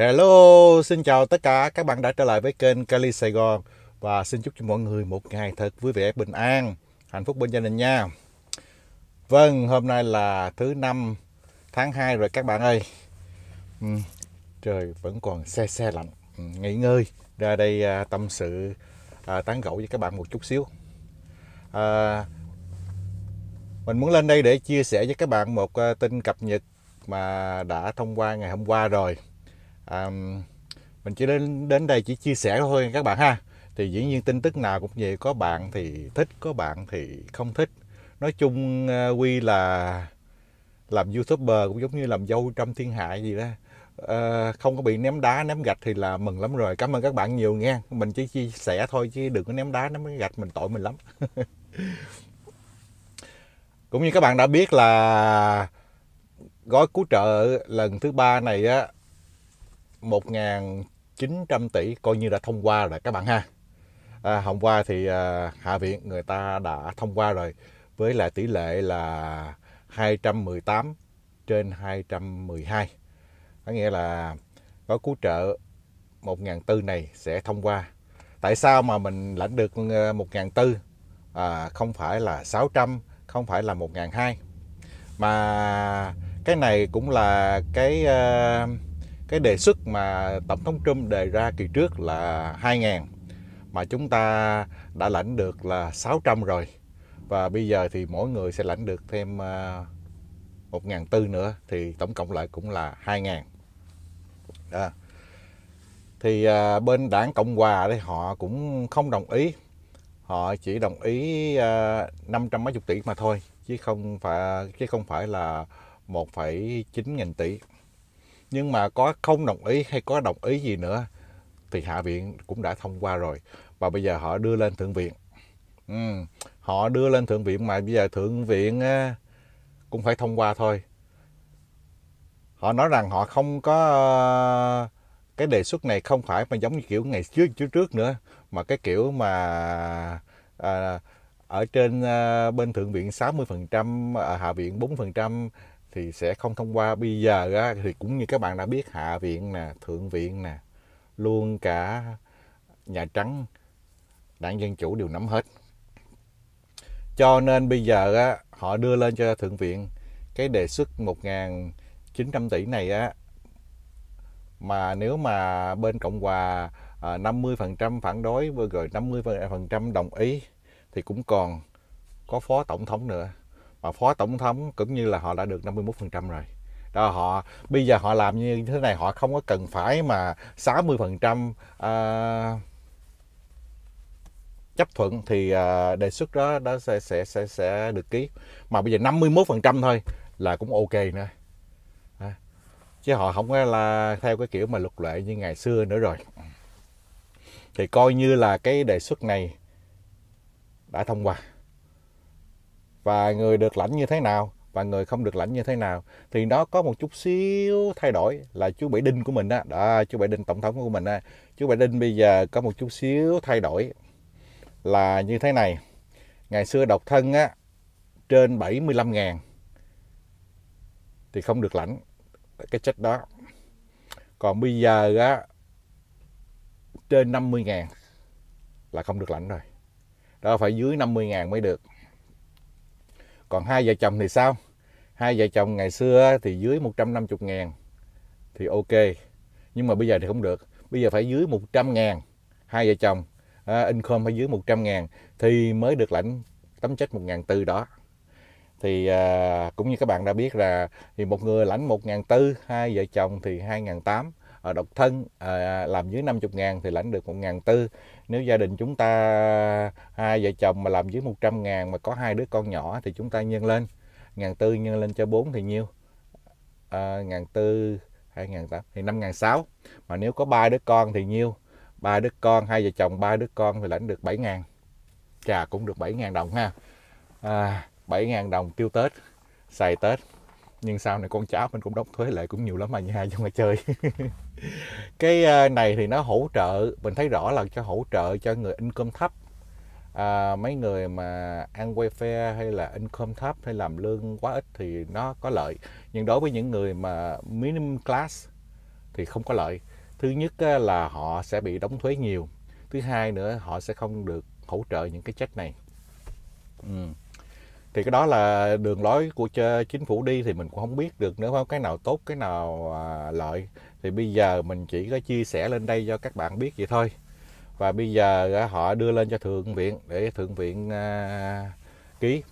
Hello, xin chào tất cả các bạn đã trở lại với kênh Cali Sài Gòn và xin chúc cho mọi người một ngày thật vui vẻ, bình an, hạnh phúc bên gia đình nha. Vâng, hôm nay là thứ năm tháng 2 rồi các bạn ơi. Ừ, trời vẫn còn xe xe lạnh. Ừ, nghỉ ngơi, ra đây à, tâm sự à, tán gẫu với các bạn một chút xíu. À, mình muốn lên đây để chia sẻ với các bạn một à, tin cập nhật mà đã thông qua ngày hôm qua rồi à, mình chỉ đến đến đây chỉ chia sẻ thôi các bạn ha thì dĩ nhiên tin tức nào cũng vậy có bạn thì thích có bạn thì không thích nói chung quy ờ, là làm youtuber cũng giống như làm dâu trong thiên hạ gì đó à, không có bị ném đá ném gạch thì là mừng lắm rồi cảm ơn các bạn nhiều nha mình chỉ chia sẻ thôi chứ đừng có ném đá ném gạch mình tội mình lắm cũng như các bạn đã biết là gói cứu trợ lần thứ ba này á 1.900 tỷ coi như đã thông qua rồi các bạn ha. À, hôm qua thì à, Hạ viện người ta đã thông qua rồi với lại tỷ lệ là 218 trên 212. Có nghĩa là có cứu trợ 1.400 này sẽ thông qua. Tại sao mà mình lãnh được 1.400 ờ, à, không phải là 600, không phải là 1.200 mà cái này cũng là cái uh, cái đề xuất mà tổng thống Trump đề ra kỳ trước là 2.000 mà chúng ta đã lãnh được là 600 rồi và bây giờ thì mỗi người sẽ lãnh được thêm ờ, một ngàn nữa thì tổng cộng lại cũng là 2.000 thì ờ, bên đảng Cộng Hòa đây họ cũng không đồng ý họ chỉ đồng ý ờ, năm trăm mấy chục tỷ mà thôi chứ không phải chứ không phải là 1,9 nghìn tỷ nhưng mà có không đồng ý hay có đồng ý gì nữa thì hạ viện cũng đã thông qua rồi và bây giờ họ đưa lên thượng viện ừ, họ đưa lên thượng viện mà bây giờ thượng viện cũng phải thông qua thôi họ nói rằng họ không có ờ, cái đề xuất này không phải mà giống như kiểu ngày trước trước trước nữa mà cái kiểu mà à, ở trên à, bên thượng viện 60%, à, hạ viện 4%, thì sẽ không thông qua bây giờ á, thì cũng như các bạn đã biết hạ viện nè thượng viện nè luôn cả nhà trắng đảng dân chủ đều nắm hết cho nên bây giờ á, họ đưa lên cho thượng viện cái đề xuất 1.900 tỷ này á mà nếu mà bên cộng hòa à, năm 50% phản đối rồi năm 50% đồng ý thì cũng còn có phó tổng thống nữa và phó tổng thống cũng như là họ đã được 51% rồi đó họ bây giờ họ làm như thế này họ không có cần phải mà 60% à, chấp thuận thì à, đề xuất đó đó sẽ sẽ sẽ sẽ được ký mà bây giờ 51% thôi là cũng ok nữa chứ họ không có là theo cái kiểu mà luật lệ như ngày xưa nữa rồi thì coi như là cái đề xuất này đã thông qua và người được lãnh như thế nào và người không được lãnh như thế nào thì nó có một chút xíu thay đổi là chú Bảy Đinh của mình đó. đó chú Bảy Đinh tổng thống của mình á, chú Bảy Đinh bây giờ có một chút xíu thay đổi là như thế này. Ngày xưa độc thân á trên 75 ngàn thì không được lãnh cái trách đó. Còn bây giờ á trên 50 ngàn là không được lãnh rồi. Đó phải dưới 50 ngàn mới được còn hai vợ chồng thì sao hai vợ chồng ngày xưa thì dưới 150 ngàn thì ok nhưng mà bây giờ thì không được bây giờ phải dưới 100 ngàn hai vợ chồng à, income phải dưới 100 ngàn thì mới được lãnh tấm chết 1 ngàn tư đó thì à, cũng như các bạn đã biết là thì một người lãnh 1 ngàn tư hai vợ chồng thì 2 ngàn tám À, độc thân à, làm dưới 50 ngàn thì lãnh được 1 ngàn tư nếu gia đình chúng ta hai vợ chồng mà làm dưới 100 ngàn mà có hai đứa con nhỏ thì chúng ta nhân lên ngàn tư nhân lên cho 4 thì nhiêu à, ngàn tư hai ngàn tám thì năm ngàn sáu mà nếu có ba đứa con thì nhiêu ba đứa con hai vợ chồng ba đứa con thì lãnh được 7 ngàn trà cũng được 7 ngàn đồng ha à, 7 ngàn đồng tiêu Tết xài Tết nhưng sau này con cháu mình cũng đóng thuế lệ cũng nhiều lắm mà nhà trong mà chơi cái ờ, này thì nó hỗ trợ mình thấy rõ là cho hỗ trợ cho người income thấp à, mấy người mà ăn quay fair hay là income thấp hay làm lương quá ít thì nó có lợi nhưng đối với những người mà minimum class thì không có lợi thứ nhất là họ sẽ bị đóng thuế nhiều thứ hai nữa họ sẽ không được hỗ trợ những cái chất này ừ thì cái đó là đường lối của chính phủ đi thì mình cũng không biết được nữa không cái nào tốt cái nào à, lợi thì bây giờ mình chỉ có chia sẻ lên đây cho các bạn biết vậy thôi và bây giờ à, họ đưa lên cho thượng viện để thượng viện à, ký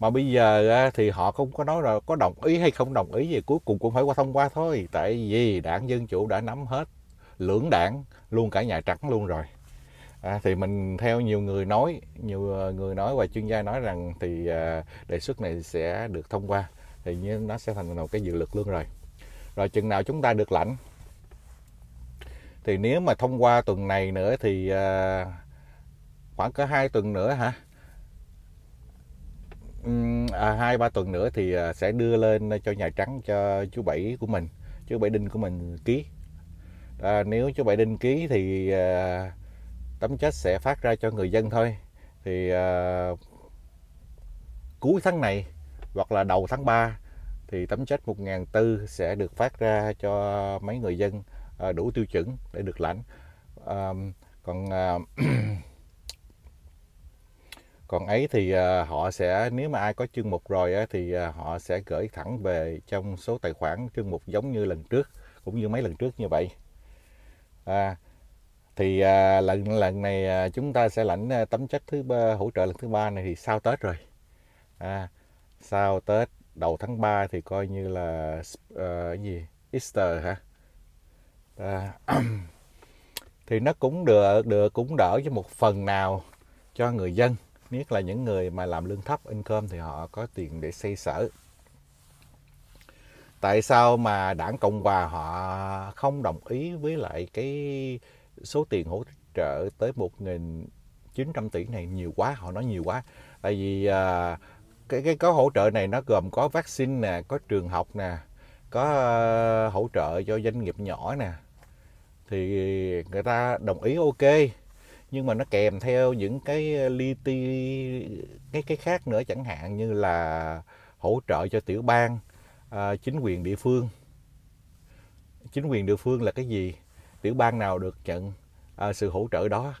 mà bây giờ à, thì họ không có nói là có đồng ý hay không đồng ý gì cuối cùng cũng phải qua thông qua thôi tại vì đảng dân chủ đã nắm hết lưỡng đảng luôn cả nhà trắng luôn rồi À, thì mình theo nhiều người nói, nhiều ờ, người nói và chuyên gia nói rằng thì ờ, đề xuất này sẽ được thông qua thì nó sẽ thành một cái dự luật luôn rồi. Rồi chừng nào chúng ta được lãnh thì nếu mà thông qua tuần này nữa thì ờ, khoảng cỡ hai tuần nữa hả? À, hai ba tuần nữa thì sẽ đưa lên cho Nhà Trắng cho chú Bảy của mình, chú Bảy Đinh của mình ký. À, nếu chú Bảy Đinh ký thì uh, tấm chết sẽ phát ra cho người dân thôi thì uh, cuối tháng này hoặc là đầu tháng 3 thì tấm chết 1.400 sẽ được phát ra cho mấy người dân uh, đủ tiêu chuẩn để được lãnh uh, còn uh, còn ấy thì uh, họ sẽ nếu mà ai có chương mục rồi uh, thì uh, họ sẽ gửi thẳng về trong số tài khoản chương mục giống như lần trước cũng như mấy lần trước như vậy à, thì à, lần lần này à, chúng ta sẽ lãnh à, tấm chất thứ ba, hỗ trợ lần thứ ba này thì sau Tết rồi à, sau Tết đầu tháng 3 thì coi như là uh, gì Easter hả à, thì nó cũng được được cũng đỡ cho một phần nào cho người dân nhất là những người mà làm lương thấp income thì họ có tiền để xây sở tại sao mà đảng cộng hòa họ không đồng ý với lại cái số tiền hỗ trợ tới 1.900 tỷ này nhiều quá họ nói nhiều quá tại vì à, cái cái có hỗ trợ này nó gồm có vaccine nè có trường học nè có à, hỗ trợ cho doanh nghiệp nhỏ nè thì người ta đồng ý ok nhưng mà nó kèm theo những cái li ti cái cái khác nữa chẳng hạn như là hỗ trợ cho tiểu bang à, chính quyền địa phương chính quyền địa phương là cái gì tiểu bang nào được nhận à, sự hỗ trợ đó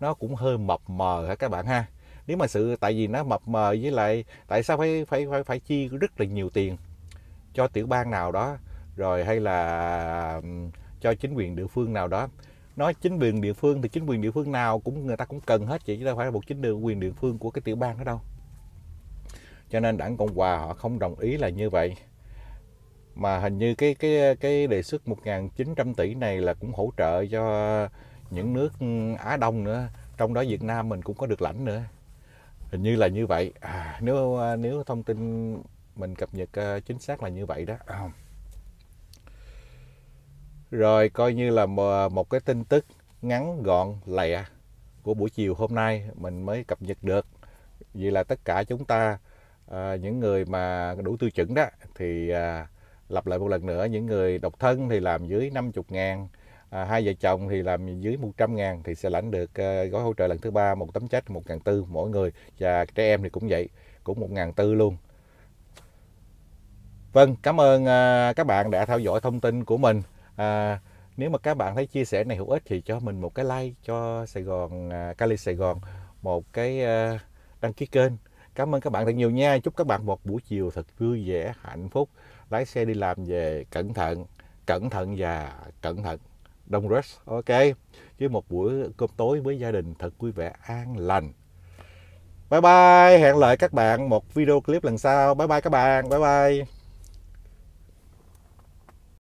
nó cũng hơi mập mờ hả các bạn ha nếu mà sự tại vì nó mập mờ với lại tại sao phải phải phải phải chi rất là nhiều tiền cho tiểu bang nào đó rồi hay là cho chính quyền địa phương nào đó nói chính quyền địa phương thì chính quyền địa phương nào cũng người ta cũng cần hết chỉ chứ đâu phải là một chính quyền địa phương của cái tiểu bang đó đâu cho nên đảng cộng hòa họ không đồng ý là như vậy mà hình như cái cái cái đề xuất 1.900 tỷ này là cũng hỗ trợ cho những nước ừ, Á Đông nữa trong đó Việt Nam mình cũng có được lãnh nữa hình như là như vậy à, nếu à, nếu thông tin mình cập nhật ờ, chính xác là như vậy đó à. rồi coi như là một cái tin tức ngắn gọn lẹ của buổi chiều hôm nay mình mới cập nhật được vì là tất cả chúng ta ờ, những người mà đủ tiêu chuẩn đó thì à, lặp lại một lần nữa những người độc thân thì làm dưới 50 ngàn à, hai vợ chồng thì làm dưới 100 ngàn thì sẽ lãnh được à, gói hỗ trợ lần thứ ba một tấm check một ngàn tư mỗi người và trẻ em thì cũng vậy cũng một ngàn tư luôn Vâng, cảm ơn à, các bạn đã theo dõi thông tin của mình à, nếu mà các bạn thấy chia sẻ này hữu ích thì cho mình một cái like cho Sài Gòn à, Cali Sài Gòn một cái à, đăng ký kênh Cảm ơn các bạn rất nhiều nha. Chúc các bạn một buổi chiều thật vui vẻ, hạnh phúc lái xe đi làm về cẩn thận cẩn thận và cẩn thận đông rest ok với một buổi cơm tối với gia đình thật vui vẻ an lành bye bye hẹn lại các bạn một video clip lần sau bye bye các bạn bye bye